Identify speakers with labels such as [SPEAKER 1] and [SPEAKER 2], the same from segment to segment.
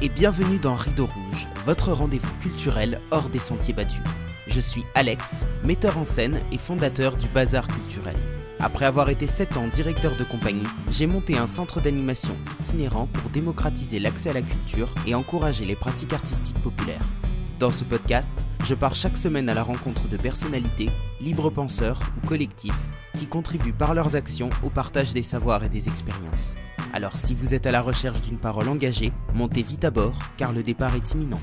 [SPEAKER 1] et bienvenue dans Rideau Rouge, votre rendez-vous culturel hors des sentiers battus. Je suis Alex, metteur en scène et fondateur du Bazar Culturel. Après avoir été 7 ans directeur de compagnie, j'ai monté un centre d'animation itinérant pour démocratiser l'accès à la culture et encourager les pratiques artistiques populaires. Dans ce podcast, je pars chaque semaine à la rencontre de personnalités, libres penseurs ou collectifs qui contribuent par leurs actions au partage des savoirs et des expériences. Alors si vous êtes à la recherche d'une parole engagée, montez vite à bord car le départ est imminent.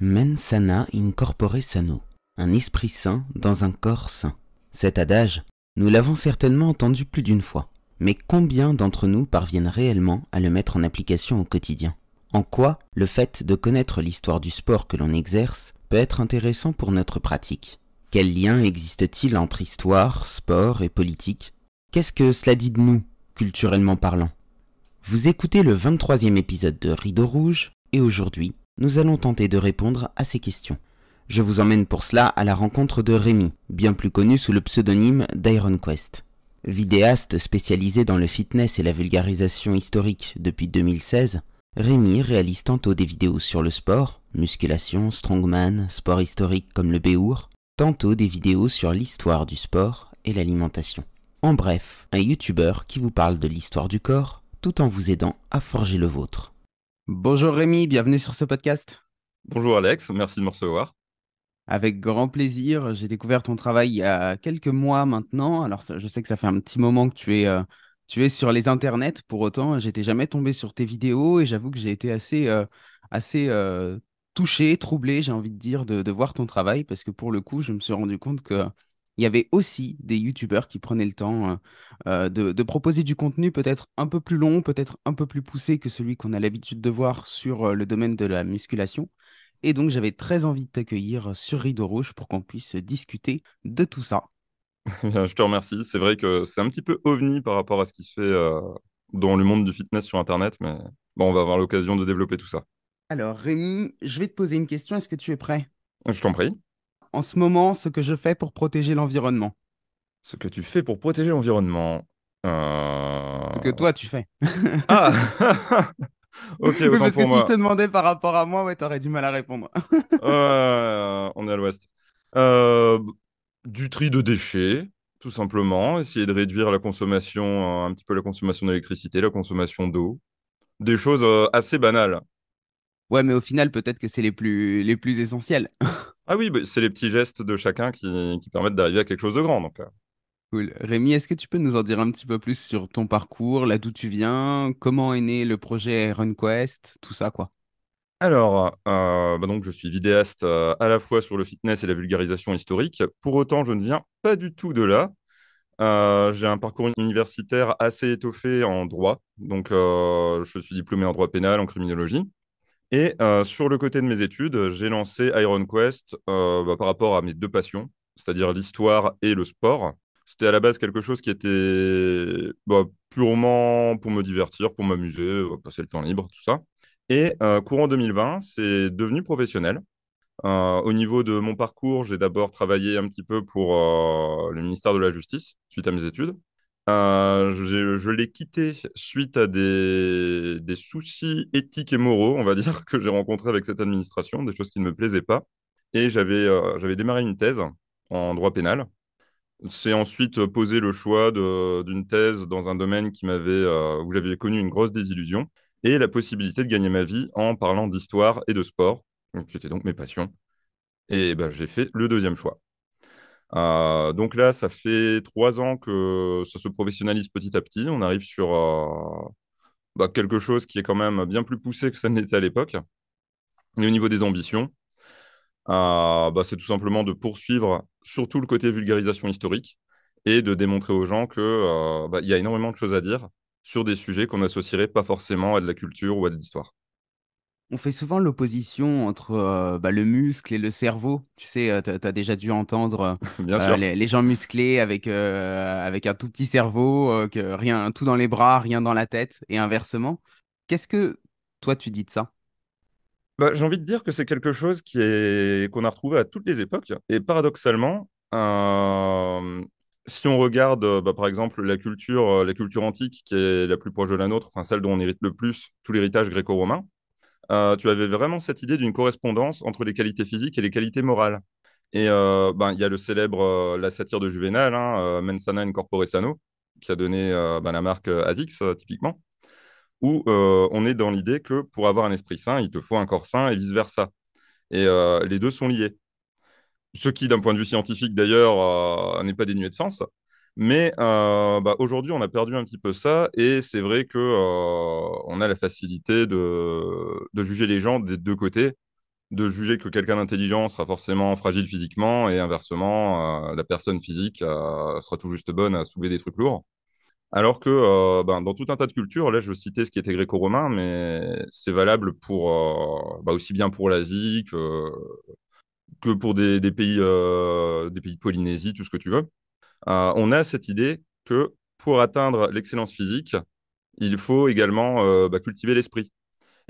[SPEAKER 1] Mensana incorpore sano, un esprit sain dans un corps sain. Cet adage, nous l'avons certainement entendu plus d'une fois, mais combien d'entre nous parviennent réellement à le mettre en application au quotidien En quoi le fait de connaître l'histoire du sport que l'on exerce peut être intéressant pour notre pratique Quel lien existe-t-il entre histoire, sport et politique Qu'est-ce que cela dit de nous culturellement parlant. Vous écoutez le 23e épisode de Rideau Rouge, et aujourd'hui, nous allons tenter de répondre à ces questions. Je vous emmène pour cela à la rencontre de Rémi, bien plus connu sous le pseudonyme d'Iron Quest. Vidéaste spécialisé dans le fitness et la vulgarisation historique depuis 2016, Rémi réalise tantôt des vidéos sur le sport, musculation, strongman, sport historique comme le béour, tantôt des vidéos sur l'histoire du sport et l'alimentation. En bref, un youtubeur qui vous parle de l'histoire du corps tout en vous aidant à forger le vôtre. Bonjour Rémi, bienvenue sur ce podcast. Bonjour Alex, merci de me recevoir. Avec grand plaisir, j'ai découvert ton travail il y a quelques mois maintenant. Alors je sais que ça fait un petit moment que tu es, euh, tu es sur les internets, pour autant j'étais jamais tombé sur tes vidéos et j'avoue que j'ai été assez, euh, assez euh, touché, troublé, j'ai envie de dire, de, voir ton travail parce que pour le coup je me suis rendu compte que il y avait aussi des youtubeurs qui prenaient le temps euh, euh, de, proposer du contenu peut-être un peu plus long, peut-être un peu plus poussé que celui qu'on a l'habitude de voir sur euh, le domaine de la musculation. Et donc j'avais très envie de t'accueillir sur Rideau Rouge pour qu'on puisse discuter de tout ça.
[SPEAKER 2] Je te remercie. C'est vrai que c'est un petit peu ovni par rapport à ce qui se fait
[SPEAKER 1] dans le monde du fitness sur
[SPEAKER 2] Internet, mais bon, on va avoir l'occasion de développer tout ça.
[SPEAKER 1] Alors Rémi, je vais te poser une question. Est-ce que tu es prêt Je t'en prie en ce moment ce que je fais pour protéger l'environnement. Ce que tu fais pour protéger l'environnement. Euh, ce que toi tu fais. ah
[SPEAKER 2] Ok, parce que si je te
[SPEAKER 1] demandais par rapport à moi, tu aurais du mal à répondre.
[SPEAKER 2] on est à l'ouest. Euh, du tri de déchets, tout simplement. Essayer de réduire la consommation, euh, un petit peu la consommation d'électricité, la consommation d'eau. Des choses assez banales. Ouais, mais au final, peut-être que c'est les plus, les plus essentiels. ah oui, c'est les petits gestes de chacun qui, qui permettent d'arriver à quelque chose de grand. Donc, euh. Cool.
[SPEAKER 1] Rémi, est-ce que tu peux nous en dire un petit peu plus sur ton parcours, là d'où tu viens, comment est né le projet RunQuest, tout ça quoi
[SPEAKER 2] alors, euh, bah donc je suis vidéaste euh, à la fois sur le fitness et la vulgarisation historique. Pour autant, je ne viens pas du tout de là. j'ai un parcours universitaire assez étoffé en droit. Donc, je suis diplômé en droit pénal, en criminologie. Et euh, sur le côté de mes études, euh, j'ai lancé Iron Quest euh, bah, par rapport à mes deux passions, c'est-à-dire l'histoire et le sport. C'était à la base quelque chose qui était bah, purement pour me divertir, pour m'amuser, passer le temps libre, tout ça. Et courant 2020, c'est devenu professionnel. au niveau de mon parcours, j'ai d'abord travaillé un petit peu pour le ministère de la Justice suite à mes études. Euh, je, l'ai quitté suite à des, soucis éthiques et moraux, on va dire, que j'ai rencontrés avec cette administration, des choses qui ne me plaisaient pas. Et j'avais euh, démarré une thèse en droit pénal. C'est ensuite posé le choix d'une thèse dans un domaine qui euh, où j'avais connu une grosse désillusion et la possibilité de gagner ma vie en parlant d'histoire et de sport, qui étaient donc mes passions. Et ben, j'ai fait le deuxième choix. Euh, donc là, ça fait trois ans que ça se professionnalise petit à petit. On arrive sur euh, bah, quelque chose qui est quand même bien plus poussé que ça n'était à l'époque. Et au niveau des ambitions, euh, bah, c'est tout simplement de poursuivre surtout le côté vulgarisation historique et de démontrer aux gens qu'il bah, y a énormément de choses à dire sur des sujets qu'on n'associerait pas forcément à de la culture ou à de l'histoire.
[SPEAKER 1] On fait souvent l'opposition entre euh, bah, le muscle et le cerveau. Tu sais, euh, tu as déjà dû entendre euh, Les, gens musclés avec, avec un tout petit cerveau, que rien, tout dans les bras, rien dans la tête, et inversement. Qu'est-ce que toi tu dis de ça
[SPEAKER 2] bah, J'ai envie de dire que c'est quelque chose qui est qu'on a retrouvé à toutes les époques. Et paradoxalement, si on regarde, bah, par exemple, la culture, la culture antique qui est la plus proche de la nôtre, enfin, celle dont on hérite le plus, tout l'héritage gréco-romain, euh, tu avais vraiment cette idée d'une correspondance entre les qualités physiques et les qualités morales. Et euh, ben, il y a le célèbre, euh, la satire de Juvenal, hein, Mensana in sano, qui a donné ben, la marque Azix, typiquement, où on est dans l'idée que pour avoir un esprit sain, il te faut un corps sain et vice-versa. Et les deux sont liés. Ce qui, d'un point de vue scientifique d'ailleurs, n'est pas dénué de sens, mais euh, bah, aujourd'hui, on a perdu un petit peu ça, et c'est vrai que euh, on a la facilité de, juger les gens des deux côtés, de juger que quelqu'un d'intelligent sera forcément fragile physiquement, et inversement, euh, la personne physique sera tout juste bonne à soulever des trucs lourds. Alors que ben, dans tout un tas de cultures, là je citais ce qui était gréco-romain, mais c'est valable pour bah, aussi bien pour l'Asie que, pour des, des pays, des pays polynésie, tout ce que tu veux. Euh, on a cette idée que pour atteindre l'excellence physique, il faut également euh, bah, cultiver l'esprit.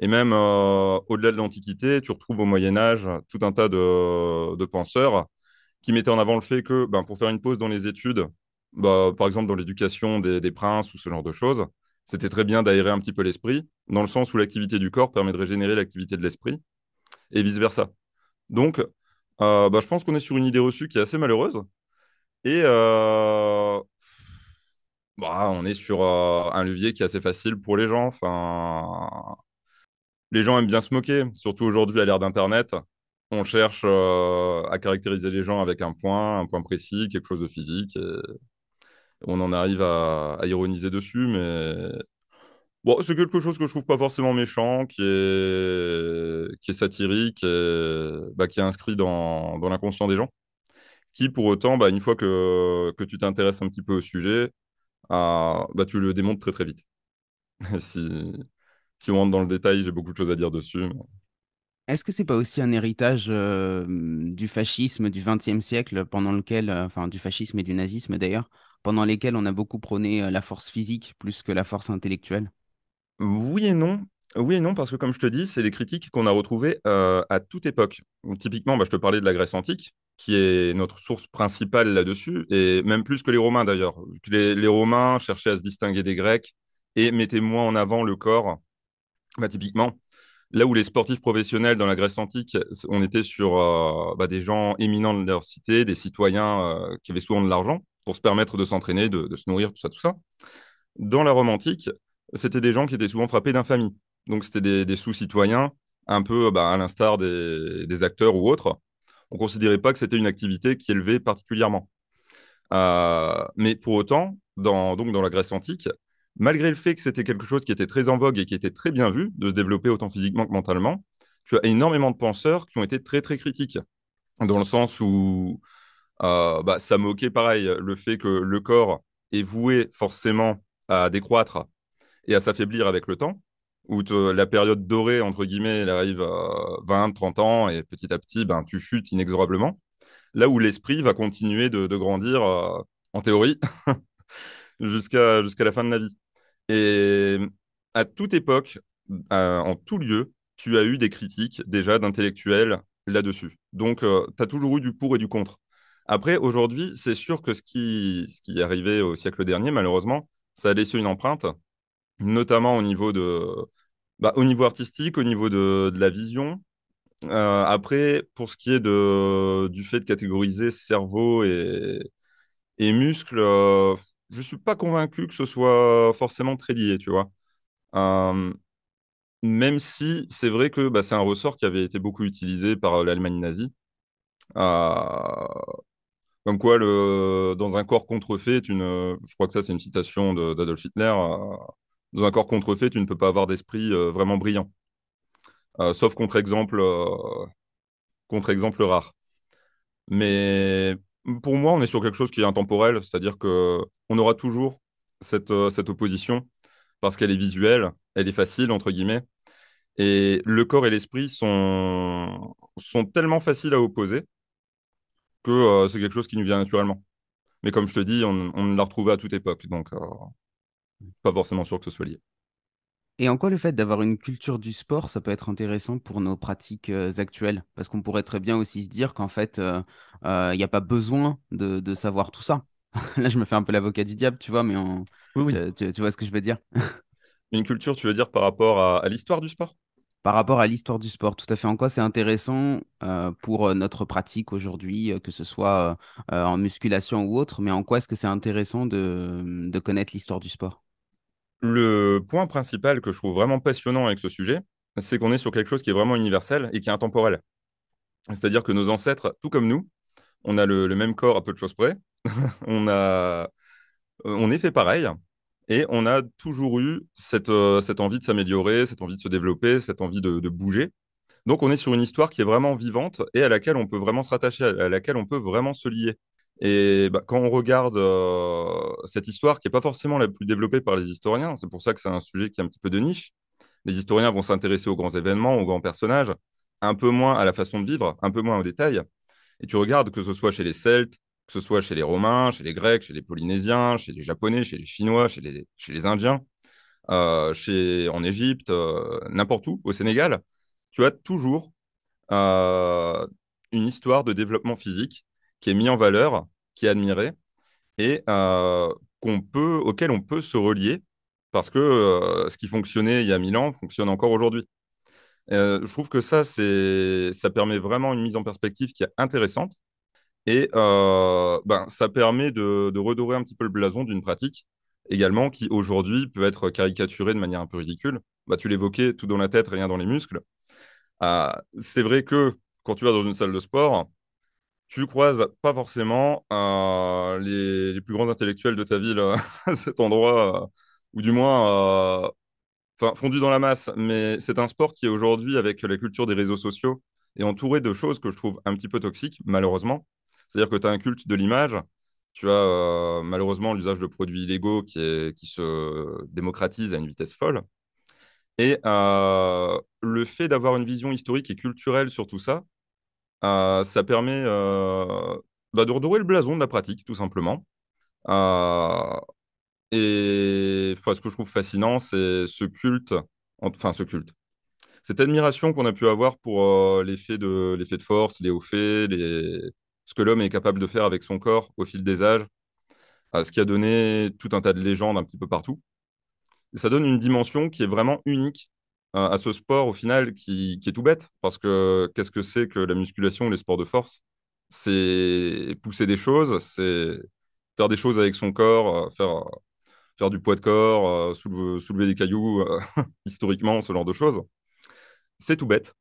[SPEAKER 2] Et même euh, au-delà de l'Antiquité, tu retrouves au Moyen Âge tout un tas de, penseurs qui mettaient en avant le fait que ben, pour faire une pause dans les études, bah, par exemple dans l'éducation des, princes ou ce genre de choses, c'était très bien d'aérer un petit peu l'esprit, dans le sens où l'activité du corps permet de régénérer l'activité de l'esprit, et vice-versa. Donc, bah, je pense qu'on est sur une idée reçue qui est assez malheureuse, et euh, bah, on est sur euh, un levier qui est assez facile pour les gens. Enfin, les gens aiment bien se moquer, surtout aujourd'hui à l'ère d'Internet. On cherche euh, à caractériser les gens avec un point, un point précis, quelque chose de physique. on en arrive à, ironiser dessus, mais bon, c'est quelque chose que je trouve pas forcément méchant, qui est, qui est satirique, et, bah, qui est inscrit dans l'inconscient des gens qui pour autant, bah, une fois que, que tu t'intéresses un petit peu au sujet, ah, bah, tu le démontres très très vite. si, si on rentre dans le détail, j'ai beaucoup de choses à dire dessus.
[SPEAKER 1] Est-ce que c'est pas aussi un héritage euh, du fascisme du XXe siècle, pendant lequel, euh, enfin du fascisme et du nazisme d'ailleurs, pendant lesquels on a beaucoup prôné euh, la force physique plus que la force intellectuelle
[SPEAKER 2] Oui et non. Oui et non, parce que comme je te dis, c'est des critiques qu'on a retrouvées à toute époque. Typiquement, bah, je te parlais de la Grèce antique qui est notre source principale là-dessus, et même plus que les Romains d'ailleurs. Les, Romains cherchaient à se distinguer des Grecs et mettaient moins en avant le corps. Bah, typiquement, là où les sportifs professionnels dans la Grèce antique, on était sur euh, bah, des gens éminents de leur cité, des citoyens euh, qui avaient souvent de l'argent pour se permettre de s'entraîner, de, se nourrir, tout ça, tout ça. Dans la Rome antique, c'était des gens qui étaient souvent frappés d'infamie. Donc c'était des, sous-citoyens, un peu bah, à l'instar des acteurs ou autres on ne considérait pas que c'était une activité qui élevait particulièrement. Euh, mais pour autant, dans, donc dans la Grèce antique, malgré le fait que c'était quelque chose qui était très en vogue et qui était très bien vu de se développer autant physiquement que mentalement, tu as énormément de penseurs qui ont été très très critiques, dans le sens où euh, bah, ça moquait pareil le fait que le corps est voué forcément à décroître et à s'affaiblir avec le temps, où la période dorée, entre guillemets, elle arrive à 20, 30 ans, et petit à petit, ben, tu chutes inexorablement. Là où l'esprit va continuer de, grandir, euh, en théorie, jusqu'à la fin de la vie. Et à toute époque, euh, en tout lieu, tu as eu des critiques déjà d'intellectuels là-dessus. Donc, euh, tu as toujours eu du pour et du contre. Après, aujourd'hui, c'est sûr que ce qui, ce qui est arrivé au siècle dernier, malheureusement, ça a laissé une empreinte notamment au niveau, de, bah, au niveau artistique, au niveau de, la vision. Euh, après, pour ce qui est de, du fait de catégoriser cerveau et, et muscles, euh, je ne suis pas convaincu que ce soit forcément très lié, tu vois. Euh, même si c'est vrai que bah, c'est un ressort qui avait été beaucoup utilisé par l'Allemagne nazie. Comme quoi, le, dans un corps contrefait, une, je crois que ça, c'est une citation d'Adolf Hitler. Dans un corps contrefait, tu ne peux pas avoir d'esprit euh, vraiment brillant. Euh, sauf contre-exemple euh, contre-exemple rare. Mais pour moi, on est sur quelque chose qui est intemporel, c'est-à-dire qu'on aura toujours cette, cette opposition parce qu'elle est visuelle, elle est facile, entre guillemets. Et le corps et l'esprit sont, sont tellement faciles à opposer que c'est quelque chose qui nous vient naturellement. Mais comme je te dis, on, l'a retrouvé à toute époque. Donc, pas forcément sûr que ce soit lié.
[SPEAKER 1] Et en quoi le fait d'avoir une culture du sport, ça peut être intéressant pour nos pratiques euh, actuelles Parce qu'on pourrait très bien aussi se dire qu'en fait, euh, euh, il n'y a pas besoin de, savoir tout ça. Là, je me fais un peu l'avocat du diable, tu vois, mais Tu, vois ce que je veux dire Une culture, tu veux dire par rapport à, l'histoire du sport Par rapport à l'histoire du sport, tout à fait. En quoi c'est intéressant pour notre pratique aujourd'hui, que ce soit en musculation ou autre, mais en quoi est-ce que c'est intéressant de connaître l'histoire du sport le point principal que je trouve vraiment passionnant avec ce sujet,
[SPEAKER 2] c'est qu'on est sur quelque chose qui est vraiment universel et qui est intemporel. C'est-à-dire que nos ancêtres, tout comme nous, on a le, même corps à peu de choses près, on, a, euh, on est fait pareil, et on a toujours eu euh, cette, envie de s'améliorer, cette envie de se développer, cette envie de, bouger. Donc on est sur une histoire qui est vraiment vivante et à laquelle on peut vraiment se rattacher, à laquelle on peut vraiment se lier. Et bah, quand on regarde euh, cette histoire, qui n'est pas forcément la plus développée par les historiens, c'est pour ça que c'est un sujet qui est un petit peu de niche, les historiens vont s'intéresser aux grands événements, aux grands personnages, un peu moins à la façon de vivre, un peu moins aux détails. Et tu regardes que ce soit chez les Celtes, que ce soit chez les Romains, chez les Grecs, chez les Polynésiens, chez les Japonais, chez les Chinois, chez les, Indiens, euh, chez, en Égypte, euh, n'importe où, au Sénégal, tu as toujours une histoire de développement physique qui est mis en valeur, qui est admiré et euh, qu'on peut, auquel on peut se relier parce que euh, ce qui fonctionnait il y a mille ans fonctionne encore aujourd'hui. Euh, je trouve que ça, ça permet vraiment une mise en perspective qui est intéressante et ben, ça permet de, redorer un petit peu le blason d'une pratique également qui aujourd'hui peut être caricaturée de manière un peu ridicule. Bah, tu l'évoquais, tout dans la tête, rien dans les muscles. Ah, c'est vrai que quand tu vas dans une salle de sport, tu croises pas forcément euh, les, plus grands intellectuels de ta ville euh, à cet endroit, euh, ou du moins euh, fondu dans la masse. Mais c'est un sport qui est aujourd'hui, avec la culture des réseaux sociaux, est entouré de choses que je trouve un petit peu toxiques, malheureusement. C'est-à-dire que tu as un culte de l'image, tu as malheureusement l'usage de produits illégaux qui, est, qui se démocratise à une vitesse folle. Et le fait d'avoir une vision historique et culturelle sur tout ça, euh, ça permet euh, bah, de redorer le blason de la pratique, tout simplement. Euh, et ce que je trouve fascinant, c'est ce culte, enfin ce culte, cette admiration qu'on a pu avoir pour l'effet de, force, les hauts faits, ce que l'homme est capable de faire avec son corps au fil des âges, ce qui a donné tout un tas de légendes un petit peu partout. ça donne une dimension qui est vraiment unique à ce sport au final qui, est tout bête. Parce que qu'est-ce que c'est que la musculation les sports de force C'est pousser des choses, c'est faire des choses avec son corps, euh, faire, euh, faire du poids de corps, euh, soulever, des cailloux, historiquement, ce genre de choses. C'est tout bête,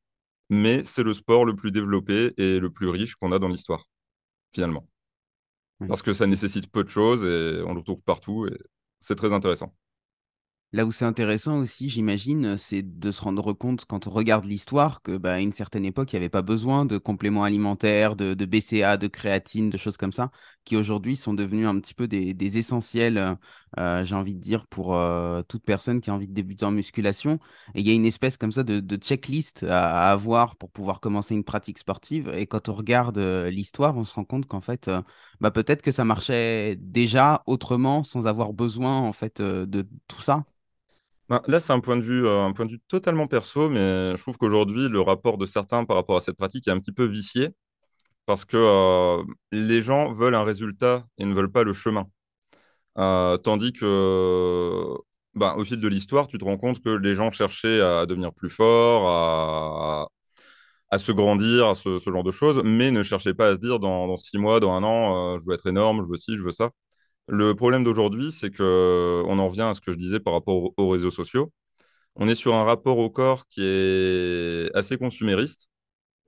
[SPEAKER 2] mais c'est le sport le plus développé et le plus riche qu'on a dans l'histoire,
[SPEAKER 1] finalement. Parce que
[SPEAKER 2] ça nécessite peu de choses et on le trouve partout et
[SPEAKER 1] c'est très intéressant. Là où c'est intéressant aussi, j'imagine, c'est de se rendre compte quand on regarde l'histoire que, bah, à une certaine époque, il n'y avait pas besoin de compléments alimentaires, de, BCA, de créatine, de choses comme ça, qui aujourd'hui sont devenus un petit peu des, essentiels, euh, j'ai envie de dire, pour toute personne qui a envie de débuter en musculation. Et il y a une espèce comme ça de, checklist à, avoir pour pouvoir commencer une pratique sportive. Et quand on regarde l'histoire, on se rend compte qu'en fait, bah, peut-être que ça marchait déjà autrement, sans avoir besoin en fait de tout ça. Ben, là, c'est euh, un point de vue, totalement perso,
[SPEAKER 2] mais je trouve qu'aujourd'hui, le rapport de certains par rapport à cette pratique est un petit peu vicié parce que euh, les gens veulent un résultat et ne veulent pas le chemin. Euh, tandis que, ben, au fil de l'histoire, tu te rends compte que les gens cherchaient à devenir plus forts, à, se grandir, à ce, genre de choses, mais ne cherchaient pas à se dire dans, dans six mois, dans un an, je veux être énorme, je veux ci, je veux ça. Le problème d'aujourd'hui, c'est que on en revient à ce que je disais par rapport aux réseaux sociaux. On est sur un rapport au corps qui est assez consumériste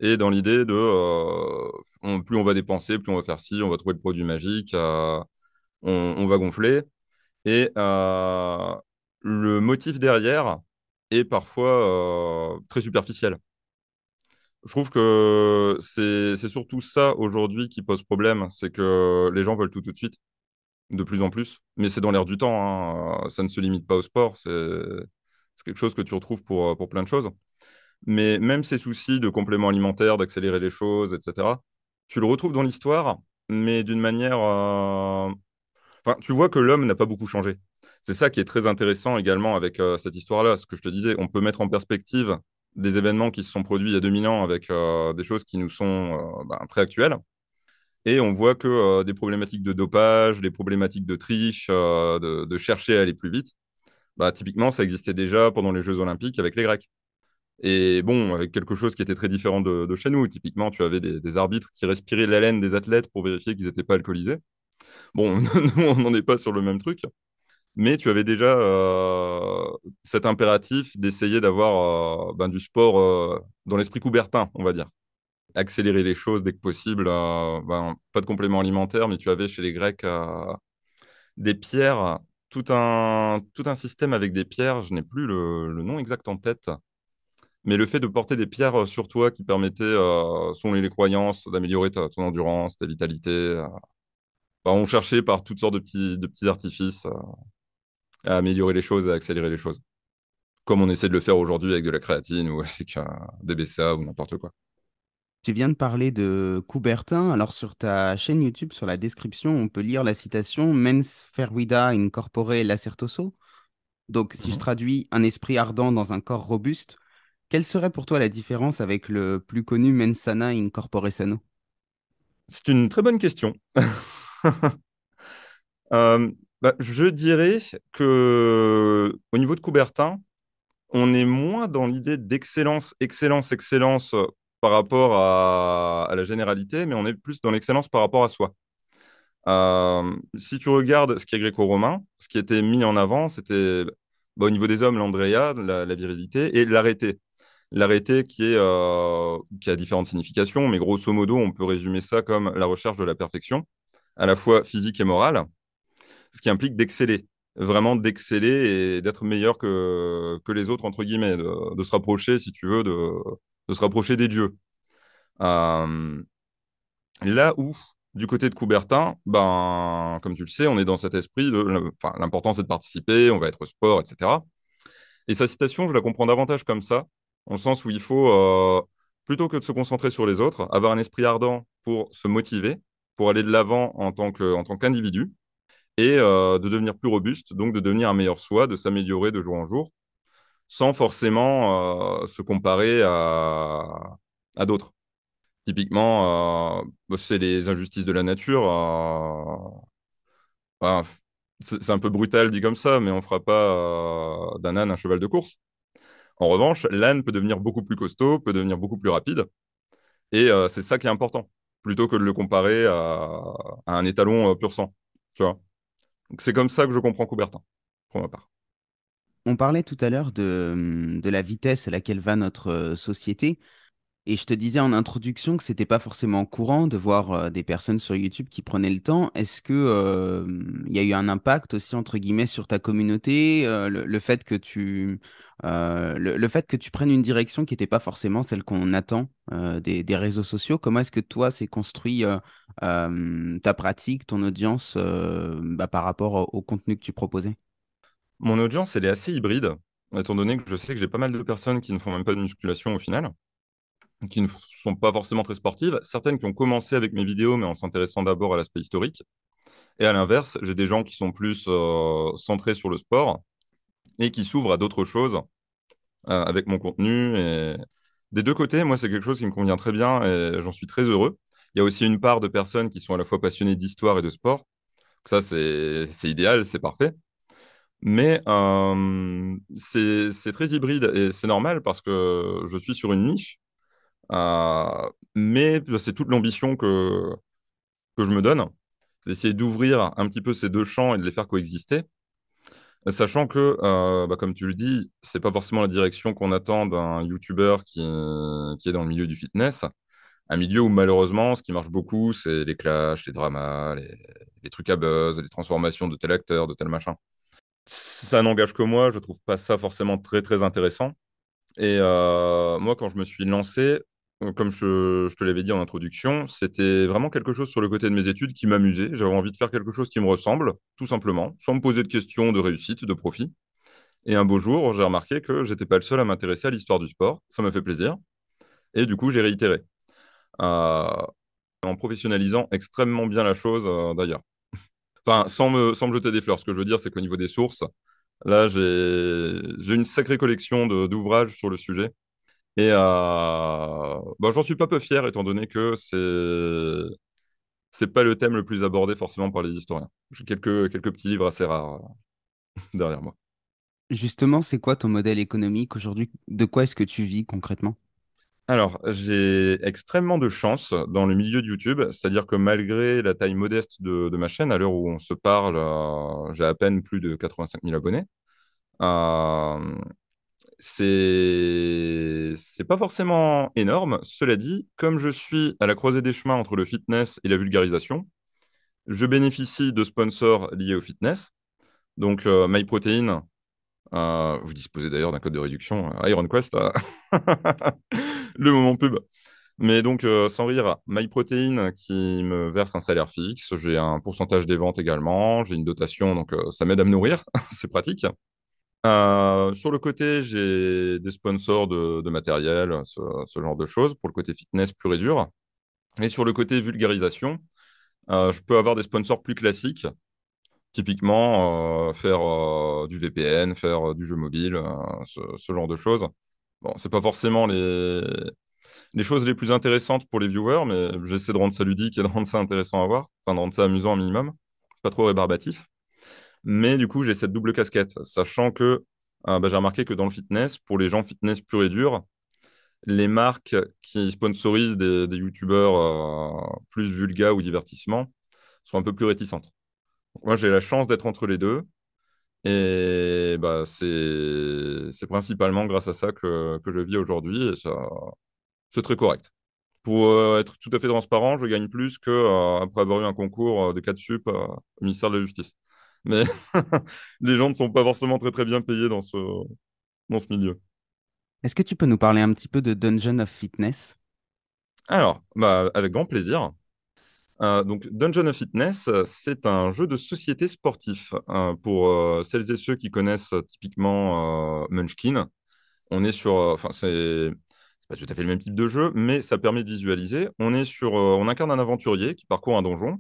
[SPEAKER 2] et dans l'idée de euh, plus on va dépenser, plus on va faire ci, on va trouver le produit magique, euh, on, va gonfler. Et euh, le motif derrière est parfois très superficiel. Je trouve que c'est surtout ça aujourd'hui qui pose problème, c'est que les gens veulent tout tout de suite de plus en plus. Mais c'est dans l'air du temps. Hein. Ça ne se limite pas au sport. C'est quelque chose que tu retrouves euh, pour, plein de choses. Mais même ces soucis de compléments alimentaires, d'accélérer les choses, etc., tu le retrouves dans l'histoire, mais d'une manière. Euh, tu vois que l'homme n'a pas beaucoup changé. C'est ça qui est très intéressant également avec euh, cette histoire-là. Ce que je te disais, on peut mettre en perspective des événements qui se sont produits il y a 2000 ans avec des choses qui nous sont ben, très actuelles. Et on voit que euh, des problématiques de dopage, des problématiques de triche, euh, de, chercher à aller plus vite, bah, typiquement, ça existait déjà pendant les Jeux Olympiques avec les Grecs. Et bon, avec quelque chose qui était très différent de, chez nous. Typiquement, tu avais des, arbitres qui respiraient l'haleine des athlètes pour vérifier qu'ils n'étaient pas alcoolisés. Bon, nous, on n'en est pas sur le même truc. Mais tu avais déjà euh, cet impératif d'essayer d'avoir ben, du sport dans l'esprit coubertin, on va dire accélérer les choses dès que possible. Euh, ben, pas de compléments alimentaires, mais tu avais chez les Grecs euh, des pierres, tout un, tout un système avec des pierres. Je n'ai plus le, nom exact en tête. Mais le fait de porter des pierres sur toi qui permettait, euh, selon les croyances, d'améliorer ton endurance, ta vitalité. Ben, on cherchait par toutes sortes de petits, de petits artifices à améliorer les choses, à accélérer les choses. Comme on essaie de le faire aujourd'hui avec de la créatine
[SPEAKER 1] ou avec des BCA ou n'importe quoi. Tu viens de parler de Coubertin. Alors, sur ta chaîne YouTube, sur la description, on peut lire la citation Mens fervida incorpore lacertoso. Donc, si je mhm. traduis un esprit ardent dans un corps robuste, quelle serait pour toi la différence avec le plus connu Mens sana corpore sano C'est une très bonne question. Euh, bah, je dirais
[SPEAKER 2] que, au niveau de Coubertin, on est moins dans l'idée d'excellence, excellence, excellence par rapport à, la généralité, mais on est plus dans l'excellence par rapport à soi. Euh, si tu regardes ce qui est gréco-romain, ce qui était mis en avant, c'était bah, au niveau des hommes, l'andrea, la, virilité, et l'arrêté. L'arrêté qui, est, euh, qui a différentes significations, mais grosso modo, on peut résumer ça comme la recherche de la perfection, à la fois physique et morale, ce qui implique d'exceller, vraiment d'exceller et d'être meilleur que, que les autres, entre guillemets, de se rapprocher, si tu veux, de, de se rapprocher des dieux. Euh, là où, du côté de Coubertin, ben, comme tu le sais, on est dans cet esprit de l'important c'est de participer, on va être au sport, etc. Et sa citation, je la comprends davantage comme ça, en le sens où il faut, euh, plutôt que de se concentrer sur les autres, avoir un esprit ardent pour se motiver, pour aller de l'avant en tant qu'individu, et euh, de devenir plus robuste, donc de devenir un meilleur soi, de s'améliorer de jour en jour, sans forcément euh, se comparer à, d'autres. Typiquement, euh, c'est les injustices de la nature. Euh, c'est un peu brutal dit comme ça, mais on ne fera pas d'un âne un cheval de course. En revanche, l'âne peut devenir beaucoup plus costaud, peut devenir beaucoup plus rapide. Et c'est ça qui est important, plutôt que de le comparer à, à un étalon pur sang. Tu vois c'est comme ça que je comprends Coubertin,
[SPEAKER 1] pour ma part. On parlait tout à l'heure de, la vitesse à laquelle va notre euh, société. Et je te disais en introduction que c'était pas forcément courant de voir euh, des personnes sur YouTube qui prenaient le temps. Est-ce que euh, il y a eu un impact aussi entre guillemets sur ta communauté, le, fait que tu le, fait que tu prennes une direction qui n'était pas forcément celle qu'on attend des, réseaux sociaux Comment est-ce que toi c'est construit ta pratique, ton audience bah, par rapport au contenu que tu proposais
[SPEAKER 2] mon audience, elle est assez hybride, étant donné que je sais que j'ai pas mal de personnes qui ne font même pas de musculation au final, qui ne sont pas forcément très sportives, certaines qui ont commencé avec mes vidéos, mais en s'intéressant d'abord à l'aspect historique. Et à l'inverse, j'ai des gens qui sont plus euh, centrés sur le sport et qui s'ouvrent à d'autres choses euh, avec mon contenu. Et... Des deux côtés, moi, c'est quelque chose qui me convient très bien et j'en suis très heureux. Il y a aussi une part de personnes qui sont à la fois passionnées d'histoire et de sport. Ça, c'est idéal, c'est parfait. Mais c'est très hybride et c'est normal parce que je suis sur une niche. mais c'est toute l'ambition que, je me donne, d'essayer d'ouvrir un petit peu ces deux champs et de les faire coexister. Sachant que, bah, comme tu le dis, c'est pas forcément la direction qu'on attend d'un YouTuber qui, est dans le milieu du fitness. Un milieu où malheureusement, ce qui marche beaucoup, c'est les clashs, les dramas, les, les trucs à buzz, les transformations de tel acteur, de tel machin ça n'engage que moi, je trouve pas ça forcément très très intéressant. Et euh, moi, quand je me suis lancé, euh, comme je, te l'avais dit en introduction, c'était vraiment quelque chose sur le côté de mes études qui m'amusait. J'avais envie de faire quelque chose qui me ressemble, tout simplement, sans me poser de questions de réussite, de profit. Et un beau jour, j'ai remarqué que j'étais pas le seul à m'intéresser à l'histoire du sport. Ça me fait plaisir. Et du coup, j'ai réitéré. Euh, en professionnalisant extrêmement bien la chose, d'ailleurs. Enfin, sans me, jeter des fleurs, ce que je veux dire, c'est qu'au niveau des sources, là, j'ai une sacrée collection d'ouvrages sur le sujet. Et euh, bah, j'en suis pas peu fier, étant donné que c'est c'est pas le thème le plus abordé forcément par les historiens. J'ai quelques, quelques petits livres assez rares euh, derrière moi.
[SPEAKER 1] Justement, c'est quoi ton modèle économique aujourd'hui De quoi est-ce que tu vis concrètement
[SPEAKER 2] alors, j'ai extrêmement de chance dans le milieu de YouTube, c'est-à-dire que malgré la taille modeste de, ma chaîne, à l'heure où on se parle, euh, j'ai à peine plus de 85 000 abonnés. Euh, c'est... pas forcément énorme. Cela dit, comme je suis à la croisée des chemins entre le fitness et la vulgarisation, je bénéficie de sponsors liés au fitness. Donc, euh, MyProtein, vous disposez d'ailleurs d'un code de réduction IronQuest. le moment pub. Mais donc, euh, sans rire, MyProtein qui me verse un salaire fixe, j'ai un pourcentage des ventes également, j'ai une dotation, donc euh, ça m'aide à me nourrir, c'est pratique. Euh, sur le côté, j'ai des sponsors de, matériel, ce, genre de choses, pour le côté fitness pur et dur. Et sur le côté vulgarisation, je peux avoir des sponsors plus classiques, typiquement faire du VPN, faire du jeu mobile, ce genre de choses. Bon, c'est pas forcément les... choses les plus intéressantes pour les viewers, mais j'essaie de rendre ça ludique et de rendre ça intéressant à voir, enfin de rendre ça amusant au minimum, pas trop rébarbatif. Mais du coup, j'ai cette double casquette, sachant que euh, bah, j'ai remarqué que dans le fitness, pour les gens fitness pur et dur, les marques qui sponsorisent des, des youtubeurs euh, plus vulga ou divertissement sont un peu plus réticentes. Moi, j'ai la chance d'être entre les deux. Et bah, c'est principalement grâce à ça que, que je vis aujourd'hui et c'est très correct. Pour euh, être tout à fait transparent, je gagne plus qu'après euh, après avoir eu un concours euh, de 4 sup au ministère de la Justice. Mais les gens ne sont pas forcément très très bien payés dans ce,
[SPEAKER 1] dans ce milieu. Est-ce que tu peux nous parler un petit peu de Dungeon of Fitness
[SPEAKER 2] Alors, bah, avec grand plaisir. Euh, donc, Dungeon of Fitness, euh, c'est un jeu de société sportif. Hein, pour euh, celles et ceux qui connaissent typiquement Munchkin, on est sur. Enfin, c'est pas tout à fait le même type de jeu, mais ça permet de visualiser. On est sur. on incarne un aventurier qui parcourt un donjon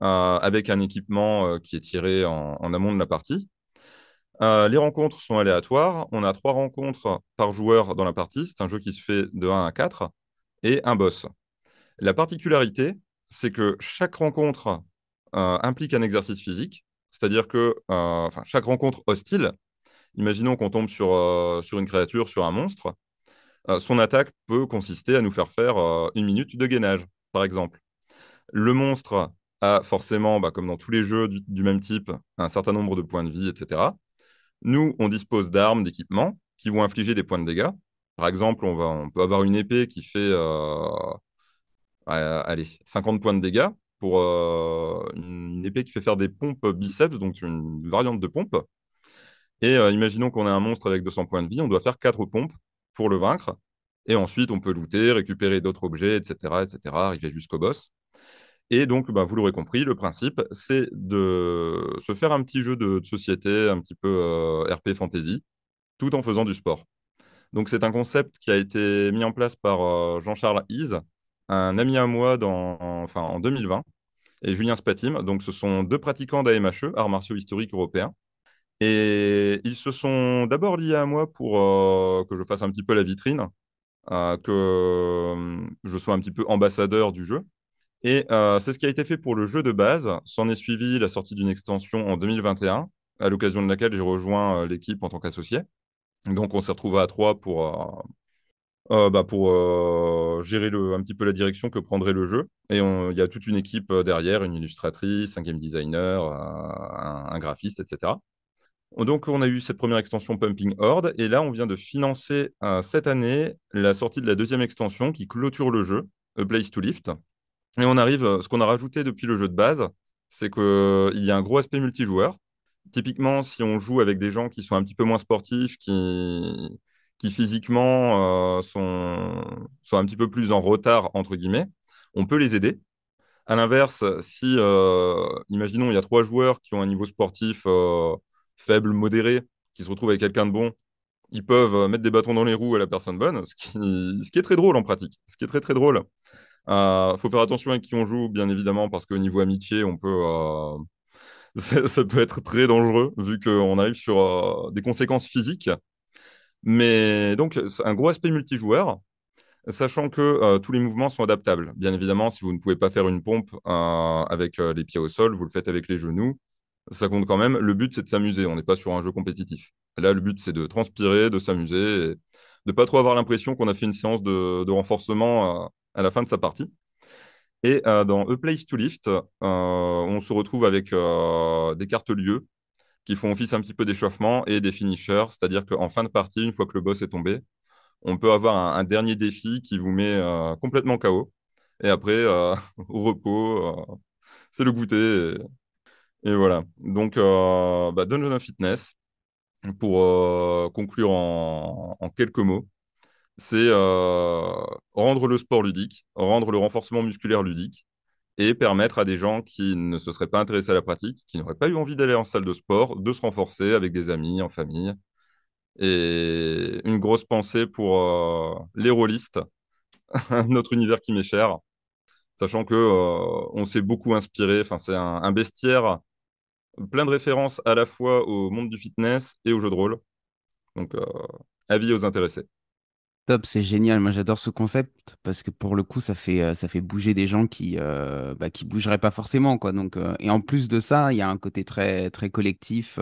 [SPEAKER 2] avec un équipement qui est tiré en, en, amont de la partie. les rencontres sont aléatoires. On a trois rencontres par joueur dans la partie. C'est un jeu qui se fait de 1 à 4 et un boss. La particularité, c'est que chaque rencontre euh, implique un exercice physique, c'est-à-dire que euh, chaque rencontre hostile, imaginons qu'on tombe sur, euh, sur une créature, sur un monstre, son attaque peut consister à nous faire faire une minute de gainage, par exemple. Le monstre a forcément, bah, comme dans tous les jeux du, même type, un certain nombre de points de vie, etc. Nous, on dispose d'armes, d'équipements qui vont infliger des points de dégâts. Par exemple, on, va, on peut avoir une épée qui fait, ah, allez, 50 points de dégâts pour euh, une épée qui fait faire des pompes biceps, donc une variante de pompe. Et euh, imaginons qu'on a un monstre avec 200 points de vie, on doit faire 4 pompes pour le vaincre. Et ensuite, on peut looter, récupérer d'autres objets, etc., etc., arriver jusqu'au boss. Et donc, bah, vous l'aurez compris, le principe, c'est de se faire un petit jeu de, société, un petit peu euh, RP fantasy, tout en faisant du sport. Donc, c'est un concept qui a été mis en place par Jean-Charles Ise, un ami à moi dans, en, enfin, en 2020 et Julien Spatim. Donc, ce sont deux pratiquants d'AMHE, arts martiaux historiques européens. Et ils se sont d'abord liés à moi pour euh, que je fasse un petit peu la vitrine, euh, que euh, je sois un petit peu ambassadeur du jeu. Et c'est ce qui a été fait pour le jeu de base. S'en est suivi la sortie d'une extension en 2021, à l'occasion de laquelle j'ai rejoint l'équipe en tant qu'associé. Donc on s'est retrouvé à trois pour, euh, bah, pour euh, gérer le, un petit peu la direction que prendrait le jeu. Et il y a toute une équipe euh, derrière, une illustratrice, un game designer, un, graphiste, etc. Donc on a eu cette première extension Pumping Horde, et là on vient de financer cette année la sortie de la deuxième extension qui clôture le jeu, A Place to Lift. Et on arrive, ce qu'on a rajouté depuis le jeu de base, c'est qu'il y a un gros aspect multijoueur. Typiquement, si on joue avec des gens qui sont un petit peu moins sportifs, qui, qui physiquement euh, sont, sont un petit peu plus en retard, entre guillemets, on peut les aider. À l'inverse, si, euh, imaginons, il y a trois joueurs qui ont un niveau sportif euh, faible, modéré, qui se retrouvent avec quelqu'un de bon, ils peuvent mettre des bâtons dans les roues à la personne bonne, ce qui, est très drôle en pratique, ce qui est très très drôle. Il faut faire attention à qui on joue, bien évidemment, parce qu'au niveau amitié, on peut... ça, peut être très dangereux, vu qu'on arrive sur des conséquences physiques mais donc, euh, un gros aspect multijoueur, sachant que euh, tous les mouvements sont adaptables. Bien évidemment, si vous ne pouvez pas faire une pompe euh, avec les pieds au sol, vous le faites avec les genoux. Ça compte quand même. Le but, c'est de s'amuser. On n'est pas sur un jeu compétitif. Là, le but, c'est de transpirer, de s'amuser, de de pas trop avoir l'impression qu'on a fait une séance de, de renforcement à la fin de sa partie. Et dans A Place to Lift, on se retrouve avec des cartes lieux qui font office un petit peu d'échauffement et des finishers, c'est-à-dire qu'en fin de partie, une fois que le boss est tombé, on peut avoir un, dernier défi qui vous met euh, complètement KO. Et après, euh, au repos, euh, c'est le goûter. Et, voilà. Donc, bah, Dungeon Fitness, pour conclure en, quelques mots, c'est rendre le sport ludique, rendre le renforcement musculaire ludique et permettre à des gens qui ne se seraient pas intéressés à la pratique, qui n'auraient pas eu envie d'aller en salle de sport, de se renforcer avec des amis, en famille. Et une grosse pensée pour euh, les rôlistes, notre univers qui m'est cher, sachant que euh, on s'est beaucoup inspiré. Enfin, c'est un, bestiaire plein de références à la fois au monde du fitness et au jeu de rôle. Donc, euh, avis aux intéressés.
[SPEAKER 1] Top, c'est génial. Moi, j'adore ce concept parce que pour le coup, ça fait, euh, ça fait bouger des gens qui euh, bah, bougeraient pas forcément, quoi. Donc, euh, et en plus de ça, il y a un côté très très collectif,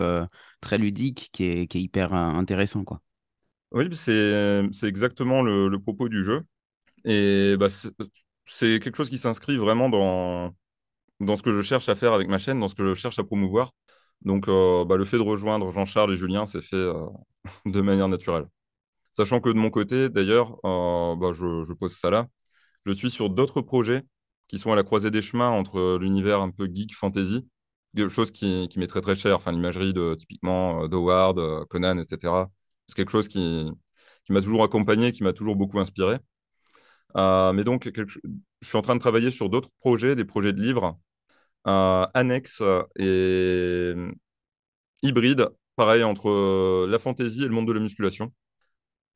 [SPEAKER 1] très ludique, qui est, qui est hyper intéressant, quoi.
[SPEAKER 2] Oui, c'est exactement le, propos du jeu. Et bah, c'est quelque chose qui s'inscrit vraiment dans dans ce que je cherche à faire avec ma chaîne, dans ce que je cherche à promouvoir. Donc, bah, le fait de rejoindre Jean-Charles et Julien c'est fait de manière naturelle. Sachant que de mon côté, d'ailleurs, euh, bah, je, pose ça là. Je suis sur d'autres projets qui sont à la croisée des chemins entre l'univers un peu geek fantasy, quelque chose qui, m'est très très cher, enfin l'imagerie de typiquement d'Howard, euh, euh, Conan, etc. C'est quelque chose qui, qui m'a toujours accompagné, qui m'a toujours beaucoup inspiré. mais donc, je suis en train de travailler sur d'autres projets, des projets de livres annexes et hybrides, pareil entre la fantasy et le monde de la musculation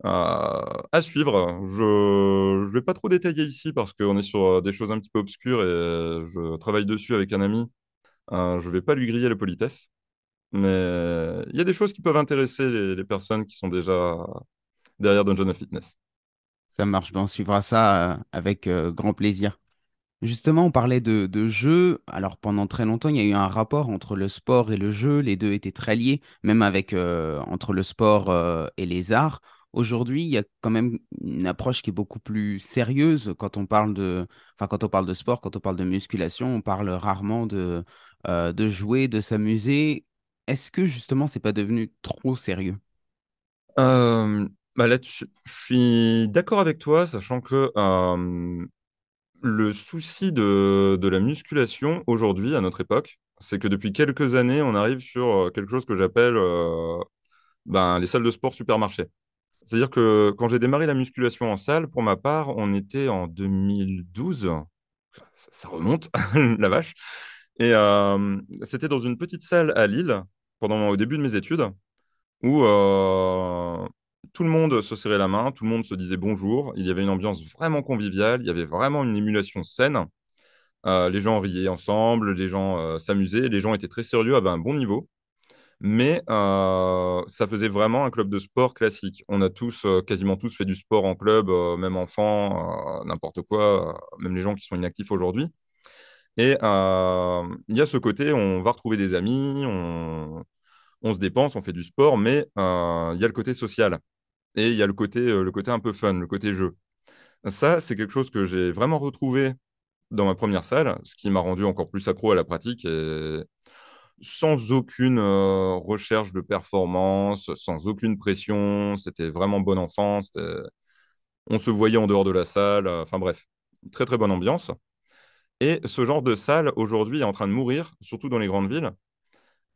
[SPEAKER 2] à suivre. Je ne vais pas trop détailler ici parce qu'on est sur euh, des choses un petit peu obscures et euh, je travaille dessus avec un ami. Euh, je ne vais pas lui griller la politesse. Mais il y a des choses qui peuvent intéresser les, personnes qui sont déjà derrière Dungeon of Fitness.
[SPEAKER 1] Ça marche, ben, on suivra ça avec grand plaisir. Justement, on parlait de, de jeu. Alors, pendant très longtemps, il y a eu un rapport entre le sport et le jeu. Les deux étaient très liés, même avec entre le sport et les arts. Aujourd'hui, il y a quand même une approche qui est beaucoup plus sérieuse quand on parle de, enfin, quand on parle de sport, quand on parle de musculation, on parle rarement de, euh, de jouer, de s'amuser. Est-ce que justement, c'est pas devenu trop sérieux euh, bah là, je suis
[SPEAKER 2] d'accord avec toi, sachant que le souci de, de la musculation aujourd'hui, à notre époque, c'est que depuis quelques années, on arrive sur quelque chose que j'appelle ben, les salles de sport supermarché. C'est-à-dire que quand j'ai démarré la musculation en salle, pour ma part, on était en 2012. Ça, remonte, la vache. Et euh, c'était dans une petite salle à Lille, pendant, au début de mes études, où euh, tout le monde se serrait la main, tout le monde se disait bonjour. Il y avait une ambiance vraiment conviviale, il y avait vraiment une émulation saine. Euh, les gens riaient ensemble, les gens s'amusaient, les gens étaient très sérieux, avaient un bon niveau mais ça faisait vraiment un club de sport classique. On a tous, quasiment tous, fait du sport en club, même enfants, n'importe quoi, même les gens qui sont inactifs aujourd'hui. Et il y a ce côté, on va retrouver des amis, on, se dépense, on fait du sport, mais il y a le côté social et il y a le côté, le côté un peu fun, le côté jeu. Ça, c'est quelque chose que j'ai vraiment retrouvé dans ma première salle, ce qui m'a rendu encore plus accro à la pratique. Et sans aucune euh, recherche de performance, sans aucune pression. C'était vraiment bon enfance, On se voyait en dehors de la salle. Euh, enfin bref, très très bonne ambiance. Et ce genre de salle aujourd'hui est en train de mourir, surtout dans les grandes villes,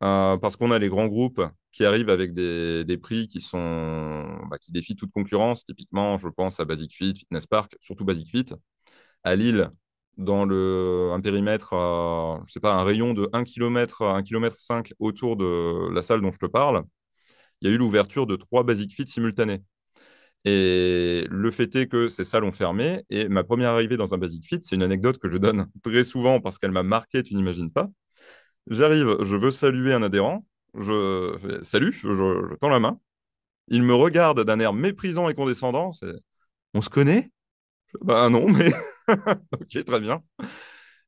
[SPEAKER 2] euh, parce qu'on a les grands groupes qui arrivent avec des, prix qui sont bah, qui défient toute concurrence. Typiquement, je pense à Basic Fit, Fitness Park, surtout Basic Fit. À Lille, dans le, un périmètre, je je sais pas, un rayon de 1 km 1 km 5 autour de la salle dont je te parle, il y a eu l'ouverture de trois basic fits simultanés. Et le fait est que ces salles ont fermé. Et ma première arrivée dans un Basic Fit, c'est une anecdote que je donne très souvent parce qu'elle m'a marqué, tu n'imagines pas. J'arrive, je veux saluer un adhérent. Je salue je, tends la main. Il me regarde d'un air méprisant et condescendant. On se connaît ben bah, non, mais ok, très bien.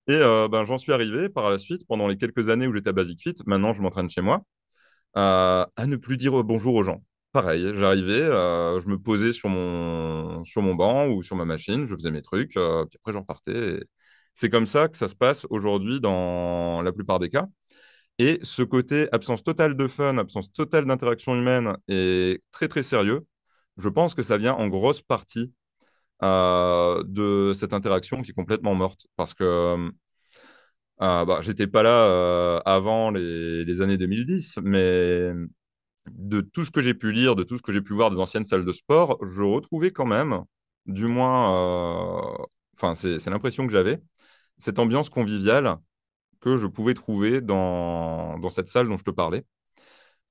[SPEAKER 2] Et euh, ben, j'en suis arrivé par la suite, pendant les quelques années où j'étais à Basic Fit, maintenant je m'entraîne chez moi, à ne plus dire bonjour aux gens. Pareil, j'arrivais, euh, je me posais sur mon, sur mon banc ou sur ma machine, je faisais mes trucs, euh, puis après j'en partais. C'est comme ça que ça se passe aujourd'hui dans la plupart des cas. Et ce côté absence totale de fun, absence totale d'interaction humaine est très très sérieux, je pense que ça vient en grosse partie euh, de cette interaction qui est complètement morte. Parce que euh, euh, bah, n'étais pas là avant les, années 2010, mais de tout ce que j'ai pu lire, de tout ce que j'ai pu voir des anciennes salles de sport, je retrouvais quand même, du moins, enfin, c'est l'impression que j'avais, cette ambiance conviviale que je pouvais trouver dans, dans, cette salle dont je te parlais,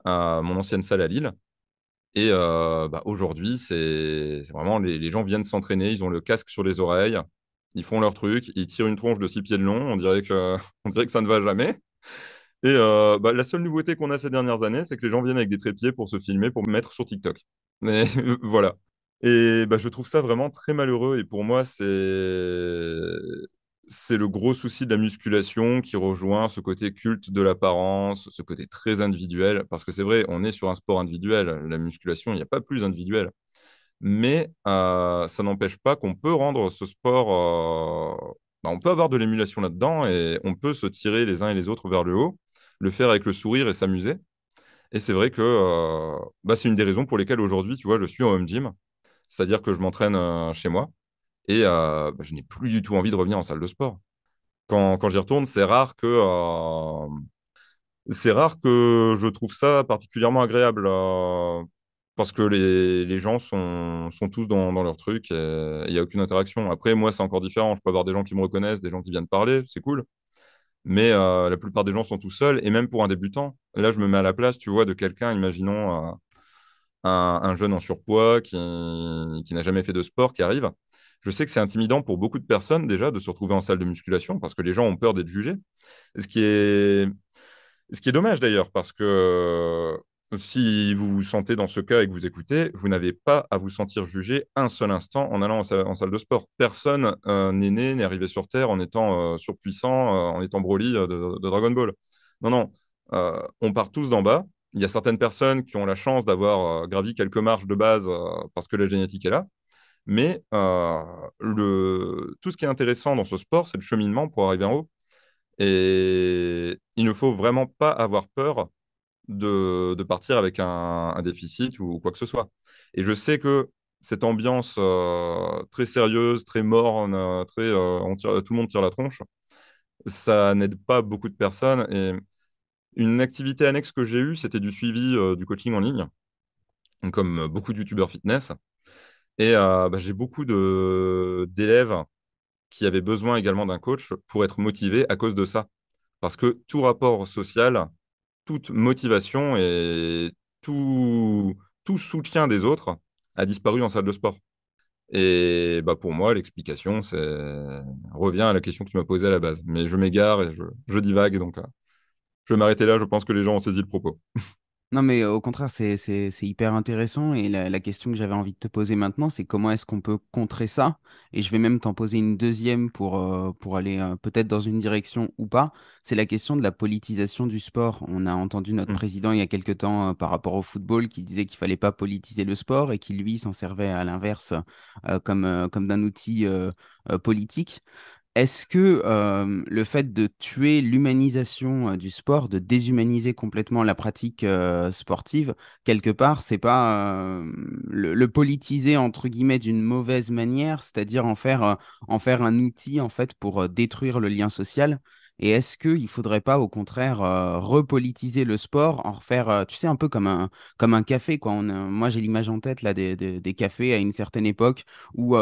[SPEAKER 2] mon ancienne salle à Lille. Et euh, bah, aujourd'hui, c'est vraiment les, gens viennent s'entraîner, ils ont le casque sur les oreilles, ils font leur truc, ils tirent une tronche de six pieds de long, on dirait que, on dirait que ça ne va jamais. Et euh, bah, la seule nouveauté qu'on a ces dernières années, c'est que les gens viennent avec des trépieds pour se filmer, pour mettre sur TikTok. Mais voilà. Et bah, je trouve ça vraiment très malheureux. Et pour moi, c'est c'est le gros souci de la musculation qui rejoint ce côté culte de l'apparence, ce côté très individuel, parce que c'est vrai, on est sur un sport individuel, la musculation, il n'y a pas plus individuel. Mais euh, ça n'empêche pas qu'on peut rendre ce sport, euh, bah, on peut avoir de l'émulation là-dedans et on peut se tirer les uns et les autres vers le haut, le faire avec le sourire et s'amuser. Et c'est vrai que euh, bah, c'est une des raisons pour lesquelles aujourd'hui, tu vois, je suis en home gym, c'est-à-dire que je m'entraîne chez moi et euh, bah, je n'ai plus du tout envie de revenir en salle de sport. Quand, quand j'y retourne, c'est rare que euh, c'est rare que je trouve ça particulièrement agréable euh, parce que les, les gens sont, sont tous dans, dans, leur truc et il n'y a aucune interaction. Après, moi, c'est encore différent. Je peux avoir des gens qui me reconnaissent, des gens qui viennent parler, c'est cool. Mais la plupart des gens sont tout seuls et même pour un débutant, là, je me mets à la place, tu vois, de quelqu'un, imaginons un, un, jeune en surpoids qui, qui n'a jamais fait de sport, qui arrive. Je sais que c'est intimidant pour beaucoup de personnes déjà de se retrouver en salle de musculation parce que les gens ont peur d'être jugés. Ce qui est, ce qui est dommage d'ailleurs parce que euh, si vous vous sentez dans ce cas et que vous écoutez, vous n'avez pas à vous sentir jugé un seul instant en allant en, salle de sport. Personne euh, n'est né, n'est arrivé sur Terre en étant euh, surpuissant, en étant Broly de, de, Dragon Ball. Non, non, on part tous d'en bas. Il y a certaines personnes qui ont la chance d'avoir gravi quelques marches de base parce que la génétique est là. Mais euh, le... tout ce qui est intéressant dans ce sport, c'est le cheminement pour arriver en haut. Et il ne faut vraiment pas avoir peur de, partir avec un, déficit ou, quoi que ce soit. Et je sais que cette ambiance euh, très sérieuse, très morne, très, euh, tout le monde tire la tronche, ça n'aide pas beaucoup de personnes. Et une activité annexe que j'ai eue, c'était du suivi du coaching en ligne, comme beaucoup de youtubeurs fitness. Et bah, j'ai beaucoup d'élèves qui avaient besoin également d'un coach pour être motivés à cause de ça. Parce que tout rapport social, toute motivation et tout, tout soutien des autres a disparu en salle de sport. Et bah pour moi, l'explication c'est revient à la question que tu m'as posée à la base. Mais je m'égare et je, je divague, donc je vais m'arrêter là. Je pense que les gens ont saisi le propos.
[SPEAKER 1] Non, mais au contraire, c'est hyper intéressant. Et la, question que j'avais envie de te poser maintenant, c'est comment est-ce qu'on peut contrer ça? Et je vais même t'en poser une deuxième pour, euh, pour aller euh, peut-être dans une direction ou pas. C'est la question de la politisation du sport. On a entendu notre mmh. président il y a quelque temps euh, par rapport au football qui disait qu'il fallait pas politiser le sport et qui, lui, s'en servait à l'inverse comme, comme d'un outil politique. Est-ce que le fait de tuer l'humanisation du sport, de déshumaniser complètement la pratique sportive, quelque part, c'est pas le, politiser entre guillemets d'une mauvaise manière, c'est-à-dire en faire en faire un outil en fait pour détruire le lien social et est-ce qu'il ne faudrait pas, au contraire, euh, repolitiser le sport, en refaire, euh, tu sais, un peu comme un, comme un café, quoi. On, moi, j'ai l'image en tête, là, des, des, cafés à une certaine époque où,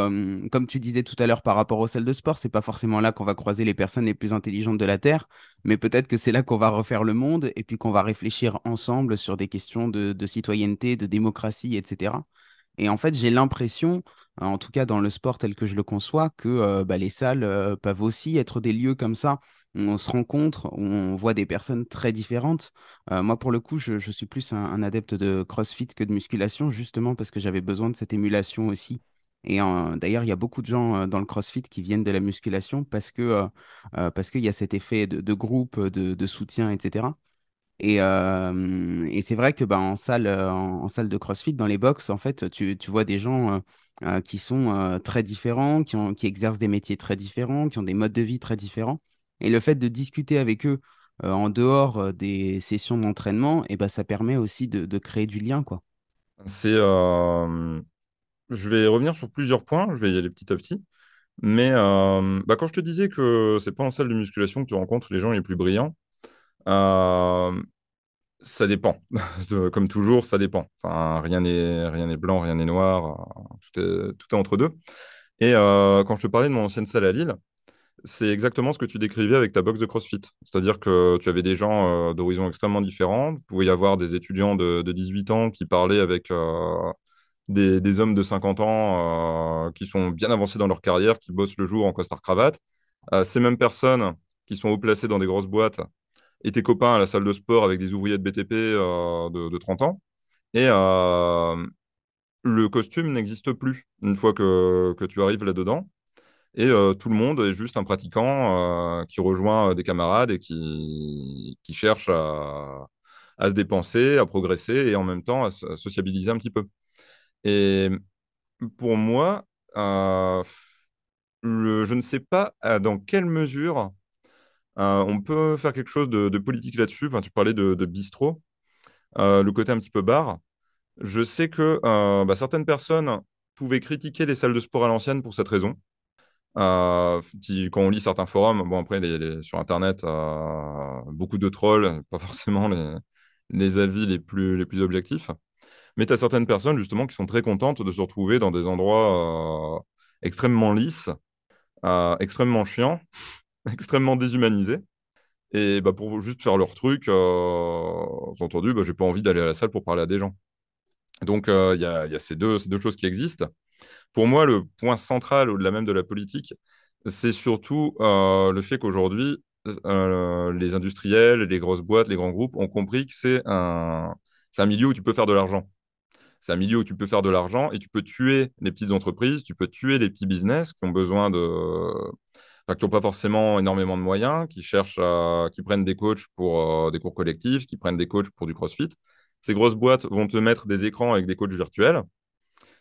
[SPEAKER 1] comme tu disais tout à l'heure par rapport aux salles de sport, c'est pas forcément là qu'on va croiser les personnes les plus intelligentes de la Terre, mais peut-être que c'est là qu'on va refaire le monde et puis qu'on va réfléchir ensemble sur des questions de, citoyenneté, de démocratie, etc. Et en fait, j'ai l'impression, en tout cas dans le sport tel que je le conçois, que euh, bah, les salles peuvent aussi être des lieux comme ça on se rencontre, on voit des personnes très différentes. Euh, moi, pour le coup, je, suis plus un, adepte de CrossFit que de musculation, justement parce que j'avais besoin de cette émulation aussi. Et d'ailleurs, il y a beaucoup de gens euh, dans le CrossFit qui viennent de la musculation parce que euh, parce qu'il y a cet effet de, groupe, de, soutien, etc. Et, c'est vrai que ben en salle en, salle de CrossFit, dans les box, en fait, tu, tu vois des gens qui sont très différents, qui, qui exercent des métiers très différents, qui ont des modes de vie très différents. Et le fait de discuter avec eux euh, en dehors euh, des sessions d'entraînement, et eh ben, ça permet aussi de, créer du lien. Quoi. C'est, euh, Je vais revenir sur plusieurs
[SPEAKER 2] points, je vais y aller petit à petit. Mais bah, quand je te disais que c'est pas en salle de musculation que tu rencontres les gens les plus brillants, ça dépend. Comme toujours, ça dépend. Enfin, rien n'est rien n'est blanc, rien n'est noir. Tout est, tout est entre deux. Et quand je te parlais de mon ancienne salle à Lille, c'est exactement ce que tu décrivais avec ta box de CrossFit. C'est-à-dire que tu avais des gens euh, d'horizons extrêmement différents. Il pouvait y avoir des étudiants de, 18 ans qui parlaient avec euh, des, hommes de 50 ans euh, qui sont bien avancés dans leur carrière, qui bossent le jour en costard-cravate. ces mêmes personnes qui sont haut placées dans des grosses boîtes étaient copains à la salle de sport avec des ouvriers de BTP de, 30 ans. Et le costume n'existe plus une fois que tu arrives là-dedans. Et tout le monde est juste un pratiquant qui rejoint des camarades et qui, qui cherche à, se dépenser, à progresser et en même temps à, sociabiliser un petit peu. Et pour moi, je ne sais pas dans quelle mesure on peut faire quelque chose de, politique là-dessus. Enfin, tu parlais de, bistrot, le côté un petit peu bar. Je sais que bah, certaines personnes pouvaient critiquer les salles de sport à l'ancienne pour cette raison, euh, quand on lit certains forums, bon après sur Internet, euh, beaucoup de trolls, pas forcément les, avis les plus, objectifs. Mais tu as certaines personnes justement qui sont très contentes de se retrouver dans des endroits euh, extrêmement lisses, extrêmement chiants, extrêmement déshumanisés. Et bah, pour juste faire leur truc, entendu, bah, j'ai pas envie d'aller à la salle pour parler à des gens. Donc il y, a, ces deux choses qui existent pour moi, le point central au-delà même de la politique, c'est surtout euh, le fait qu'aujourd'hui, euh, les industriels, les grosses boîtes, les grands groupes ont compris que c'est un, milieu où tu peux faire de l'argent. C'est un milieu où tu peux faire de l'argent et tu peux tuer les petites entreprises, tu peux tuer les petits business qui ont besoin de. n'ont pas forcément énormément de moyens, qui cherchent qui prennent des coachs pour euh, des cours collectifs, qui prennent des coachs pour du crossfit. Ces grosses boîtes vont te mettre des écrans avec des coachs virtuels.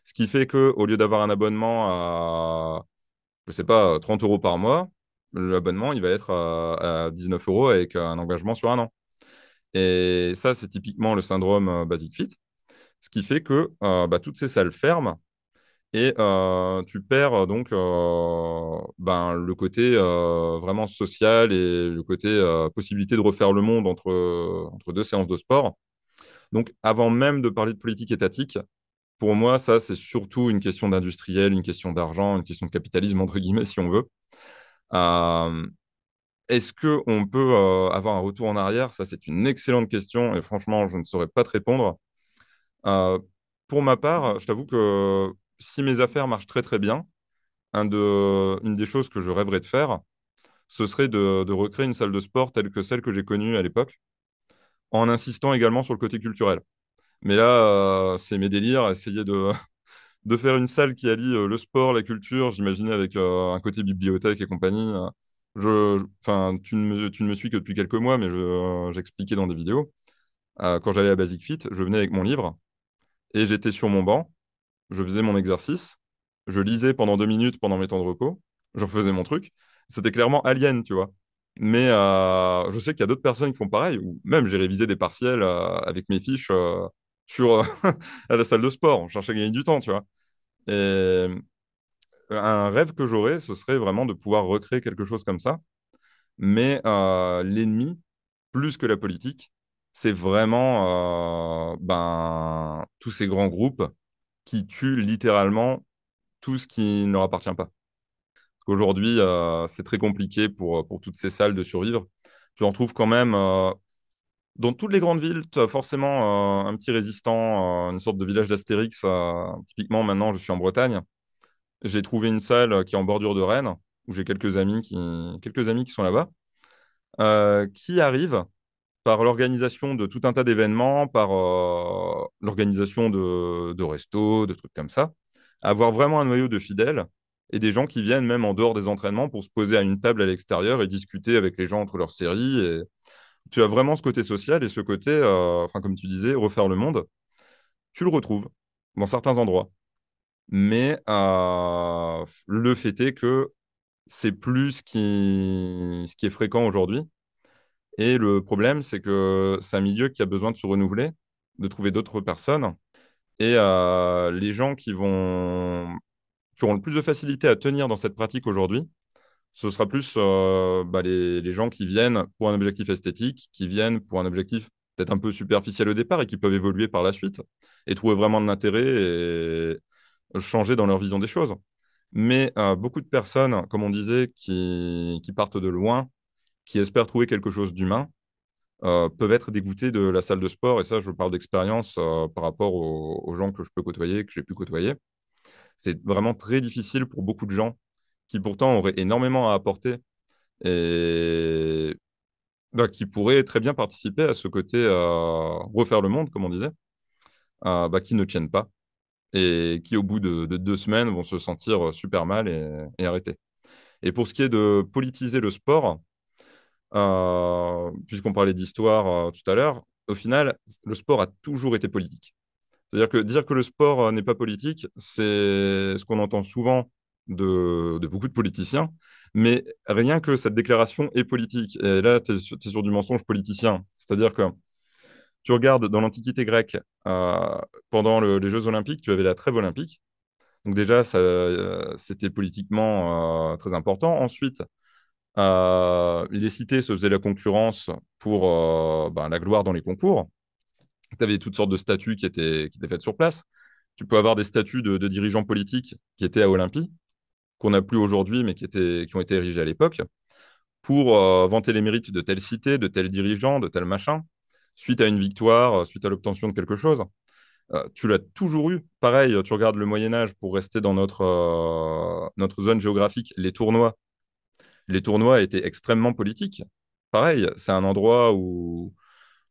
[SPEAKER 2] Ce qui fait que au lieu d'avoir un abonnement à, je sais pas, 30 euh, euros par mois, l'abonnement, il va être euh, à, 19 euros avec un engagement sur un an. Et ça, c'est typiquement le syndrome euh, Basic Fit. Ce qui fait que bah, toutes ces salles ferment et tu perds donc ben, le côté vraiment social et le côté possibilité de refaire le monde entre, entre deux séances de sport. Donc, avant même de parler de politique étatique, pour moi, ça, c'est surtout une question d'industriel, une question d'argent, une question de capitalisme, entre guillemets, si on veut. Euh, est-ce qu'on peut euh, avoir un retour en arrière Ça, c'est une excellente question et franchement, je ne saurais pas te répondre. Euh, pour ma part, je t'avoue que si mes affaires marchent très très bien, une des choses que je rêverais de faire, ce serait de recréer une salle de sport telle que celle que j'ai connue à l'époque, en insistant également sur le côté culturel. Mais là, euh, c'est mes délires, essayer de, de faire une salle qui allie euh, le sport, la culture, j'imaginais avec euh, un côté bibliothèque et compagnie. Je, enfin, tu, ne, tu ne me suis que depuis quelques mois, mais j'expliquais dans des vidéos. quand j'allais à Basic Fit, je venais avec mon livre et j'étais sur mon banc, je faisais mon exercice, je lisais pendant deux minutes pendant mes temps de repos, je faisais mon truc. C'était clairement alien, tu vois. Mais je sais qu'il y a d'autres personnes qui font pareil, ou même j'ai révisé des partiels avec mes fiches sur euh, à la salle de sport. On cherche à gagner du temps, tu vois. Et euh, un rêve que j'aurais, ce serait vraiment de pouvoir recréer quelque chose comme ça. Mais euh, l'ennemi, plus que la politique, c'est vraiment ben, tous ces grands groupes qui tuent littéralement tout ce qui ne leur appartient pas. Aujourd'hui, c'est très compliqué pour, pour toutes ces salles de survivre. Tu en trouves quand même dans toutes les grandes villes, forcément euh, un petit résistant, euh, une sorte de village d'Astérix. Euh, typiquement, maintenant, je suis en Bretagne. J'ai trouvé une salle qui est en bordure de Rennes, où j'ai quelques amis qui, quelques amis qui sont là-bas, qui arrivent par l'organisation de tout un tas d'événements, par l'organisation de, restos, de trucs comme ça, avoir vraiment un noyau de fidèles et des gens qui viennent même en dehors des entraînements pour se poser à une table à l'extérieur et discuter avec les gens entre leurs séries. Et tu as vraiment ce côté social et ce côté, euh, enfin, comme tu disais, refaire le monde. Tu le retrouves dans certains endroits. Mais euh, le fait est que c'est plus ce qui, ce qui est fréquent aujourd'hui. Et le problème, c'est que c'est un milieu qui a besoin de se renouveler, de trouver d'autres personnes. Et euh, les gens qui vont qui auront le plus de facilité à tenir dans cette pratique aujourd'hui, ce sera plus euh, bah, les, gens qui viennent pour un objectif esthétique, qui viennent pour un objectif peut-être un peu superficiel au départ et qui peuvent évoluer par la suite et trouver vraiment de l'intérêt et changer dans leur vision des choses. Mais euh, beaucoup de personnes, comme on disait, qui, partent de loin, qui espèrent trouver quelque chose d'humain, euh, peuvent être dégoûtées de la salle de sport. Et ça, je parle d'expérience par rapport aux gens que je peux côtoyer, que j'ai pu côtoyer. C'est vraiment très difficile pour beaucoup de gens qui pourtant auraient énormément à apporter et bah, qui pourraient très bien participer à ce côté à refaire le monde, comme on disait, bah, qui ne tiennent pas et qui, au bout de, deux semaines, vont se sentir euh, super mal et, et arrêter. Et pour ce qui est de politiser le sport, euh, puisqu'on parlait d'histoire euh, tout à l'heure, au final, le sport a toujours été politique. C'est-à-dire que dire que le sport n'est pas politique, c'est ce qu'on entend souvent de, beaucoup de politiciens. Mais rien que cette déclaration est politique. Et là, tu es, sur du mensonge politicien. C'est-à-dire que tu regardes dans l'Antiquité grecque, euh, pendant les Jeux olympiques, tu avais la trêve olympique. Donc déjà, euh, c'était politiquement euh, très important. Ensuite, les cités se faisaient la concurrence pour ben, la gloire dans les concours. Tu avais toutes sortes de statues qui étaient, qui étaient faites sur place. Tu peux avoir des statues de, de dirigeants politiques qui étaient à Olympie qu'on n'a plus aujourd'hui, mais qui, étaient, qui ont été érigés à l'époque, pour euh, vanter les mérites de telle cité, de tel dirigeant, de tel machin, suite à une victoire, euh, suite à l'obtention de quelque chose. Euh, tu l'as toujours eu. Pareil, tu regardes le Moyen Âge pour rester dans notre, notre zone géographique, les tournois. Les tournois étaient extrêmement politiques. Pareil, c'est un endroit où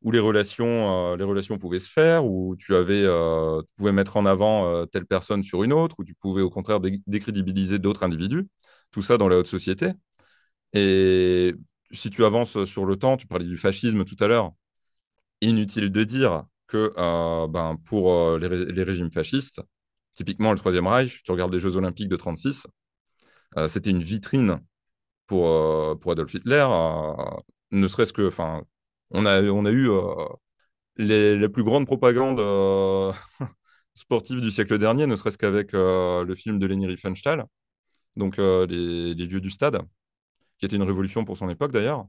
[SPEAKER 2] où les relations, euh, les relations pouvaient se faire, où tu avais, euh, pouvais mettre en avant euh, telle personne sur une autre, où tu pouvais au contraire décrédibiliser d'autres individus. Tout ça dans la haute société. Et si tu avances sur le temps, tu parlais du fascisme tout à l'heure. Inutile de dire que ben, pour les, régimes fascistes, typiquement le Troisième Reich, tu regardes les Jeux Olympiques de 1936, c'était une vitrine pour, pour Adolf Hitler ne serait-ce que, on a, eu euh, les, plus grandes propagandes euh, sportives du siècle dernier, ne serait-ce qu'avec euh, le film de Leni Riefenstahl, donc les, dieux du stade, qui était une révolution pour son époque d'ailleurs.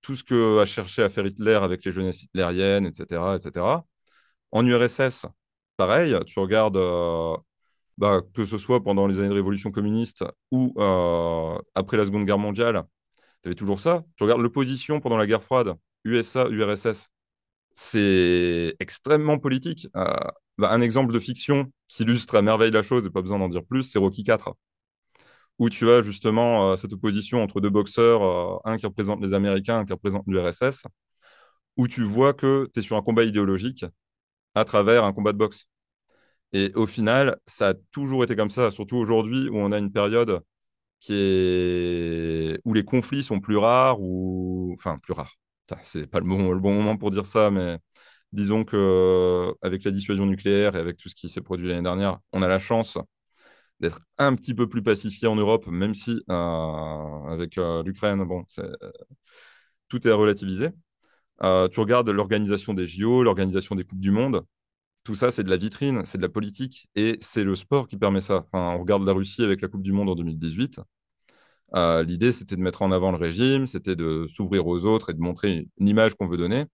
[SPEAKER 2] tout ce que cherché à faire Hitler avec les jeunesses hitlériennes, etc., etc. En URSS, pareil, tu regardes, bah, que ce soit pendant les années de révolution communiste ou après la Seconde Guerre mondiale, tu avais toujours ça. Tu regardes l'opposition pendant la guerre froide, USA, URSS, c'est extrêmement politique. Euh, bah, un exemple de fiction qui illustre à merveille la chose, et pas besoin d'en dire plus, c'est Rocky 4 où tu as justement euh, cette opposition entre deux boxeurs, euh, un qui représente les Américains, un qui représente l'URSS, où tu vois que tu es sur un combat idéologique à travers un combat de boxe. Et au final, ça a toujours été comme ça, surtout aujourd'hui où on a une période où les conflits sont plus rares, ou... enfin plus rares. C'est pas le bon, le bon moment pour dire ça, mais disons que avec la dissuasion nucléaire et avec tout ce qui s'est produit l'année dernière, on a la chance d'être un petit peu plus pacifié en Europe, même si euh, avec euh, l'Ukraine, bon, tout est relativisé. Euh, tu regardes l'organisation des JO, l'organisation des Coupes du Monde, tout ça, c'est de la vitrine, c'est de la politique, et c'est le sport qui permet ça. Enfin, on regarde la Russie avec la Coupe du Monde en 2018. Euh, l'idée, c'était de mettre en avant le régime, c'était de s'ouvrir aux autres et de montrer une image qu'on veut donner.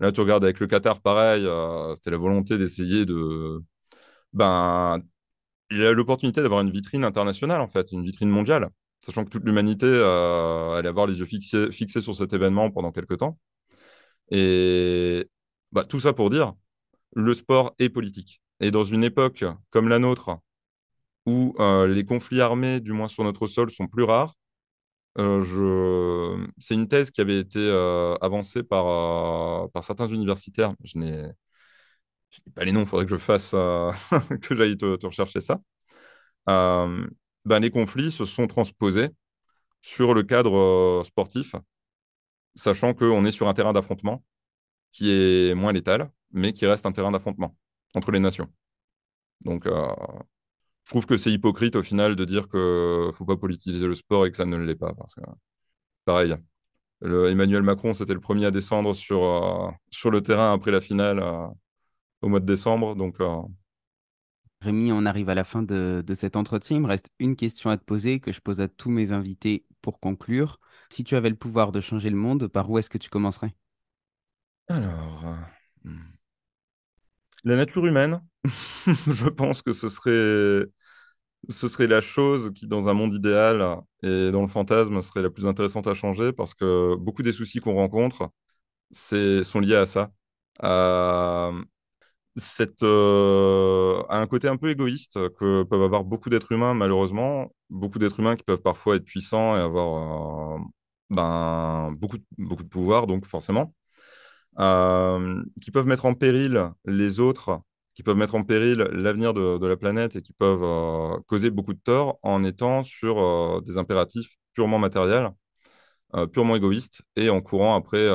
[SPEAKER 2] Là, tu regardes avec le Qatar, pareil, euh, c'était la volonté d'essayer de... Ben, il a l'opportunité d'avoir une vitrine internationale, en fait, une vitrine mondiale, sachant que toute l'humanité euh, allait avoir les yeux fixés, fixés sur cet événement pendant quelques temps. Et bah, tout ça pour dire le sport est politique. Et dans une époque comme la nôtre, où euh, les conflits armés, du moins sur notre sol, sont plus rares, euh, c'est une thèse qui avait été euh, avancée par, certains universitaires. Je n'ai pas les noms, il faudrait que je fasse, que j'aille te, rechercher ça. Ben, les conflits se sont transposés sur le cadre sportif, sachant qu'on est sur un terrain d'affrontement qui est moins létale, mais qui reste un terrain d'affrontement entre les nations. Donc, euh, je trouve que c'est hypocrite au final de dire que faut pas politiser le sport et que ça ne l'est pas. Parce que, pareil, Emmanuel Macron, c'était le premier à descendre sur, euh, sur le terrain après la finale
[SPEAKER 1] euh, au mois de décembre. Donc, Rémi, on arrive à la fin de, de, cet entretien. Il me reste une question à te poser que je pose à tous mes invités pour conclure. Si tu avais le pouvoir de changer le monde, par où est-ce que tu commencerais alors, euh, hmm. la nature humaine, je pense que ce serait,
[SPEAKER 2] ce serait la chose qui, dans un monde idéal et dans le fantasme, serait la plus intéressante à changer parce que beaucoup des soucis qu'on rencontre sont liés à ça, à, cette, euh, un côté un peu égoïste que peuvent avoir beaucoup d'êtres humains, malheureusement, beaucoup d'êtres humains qui peuvent parfois être puissants et avoir euh, ben, beaucoup, beaucoup de pouvoir, donc forcément. Euh, qui peuvent mettre en péril les autres, qui peuvent mettre en péril l'avenir de, la planète et qui peuvent euh, causer beaucoup de tort en étant sur euh, des impératifs purement matériels, purement égoïstes et en courant après,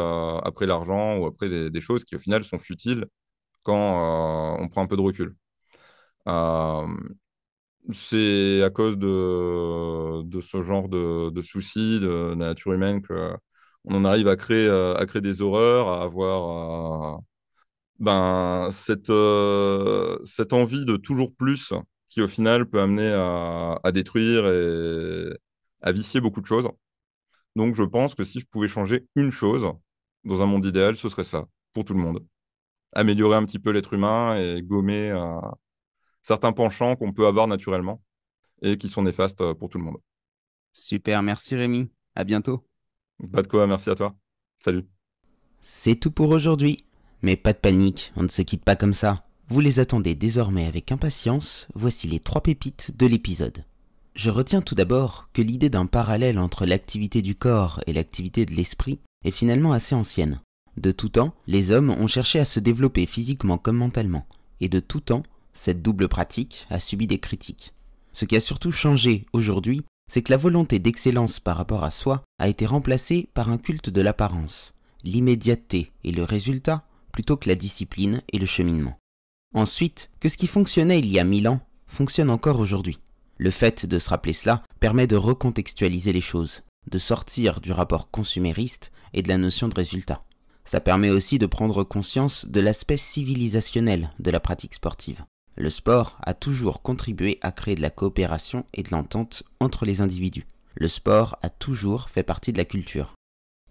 [SPEAKER 2] après l'argent ou après des, choses qui au final sont futiles quand on prend un peu de recul. c'est à cause de, ce genre de, de soucis de, la nature humaine que on en arrive euh, à créer, des horreurs, à avoir ben, euh, cette, envie de toujours plus qui, au final, peut amener à, détruire et à vicier beaucoup de choses. Donc, je pense que si je pouvais changer une chose dans un monde idéal, ce serait ça, pour tout le monde. Améliorer un petit peu l'être humain et gommer euh, certains penchants qu'on peut avoir naturellement et qui sont néfastes pour tout le monde. Super, merci Rémi. À bientôt.
[SPEAKER 1] Pas de quoi, merci à toi. Salut. C'est tout pour aujourd'hui. Mais pas de panique, on ne se quitte pas comme ça. Vous les attendez désormais avec impatience, voici les trois pépites de l'épisode. Je retiens tout d'abord que l'idée d'un parallèle entre l'activité du corps et l'activité de l'esprit est finalement assez ancienne. De tout temps, les hommes ont cherché à se développer physiquement comme mentalement, et de tout temps, cette double pratique a subi des critiques. Ce qui a surtout changé aujourd'hui, c'est que la volonté d'excellence par rapport à soi a été remplacée par un culte de l'apparence, l'immédiateté et le résultat plutôt que la discipline et le cheminement. Ensuite, que ce qui fonctionnait il y a mille ans fonctionne encore aujourd'hui. Le fait de se rappeler cela permet de recontextualiser les choses, de sortir du rapport consumériste et de la notion de résultat. Ça permet aussi de prendre conscience de l'aspect civilisationnel de la pratique sportive. Le sport a toujours contribué à créer de la coopération et de l'entente entre les individus. Le sport a toujours fait partie de la culture.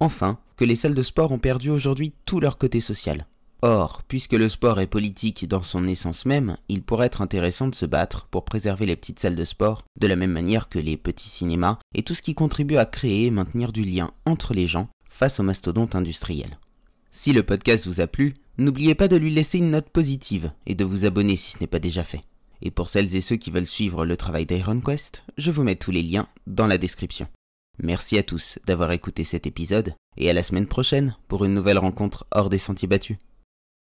[SPEAKER 1] Enfin, que les salles de sport ont perdu aujourd'hui tout leur côté social. Or, puisque le sport est politique dans son essence même, il pourrait être intéressant de se battre pour préserver les petites salles de sport, de la même manière que les petits cinémas et tout ce qui contribue à créer et maintenir du lien entre les gens face aux mastodontes industriels. Si le podcast vous a plu, N'oubliez pas de lui laisser une note positive et de vous abonner si ce n'est pas déjà fait. Et pour celles et ceux qui veulent suivre le travail d'Iron Quest, je vous mets tous les liens dans la description. Merci à tous d'avoir écouté cet épisode et à la semaine prochaine pour une nouvelle rencontre hors des sentiers battus.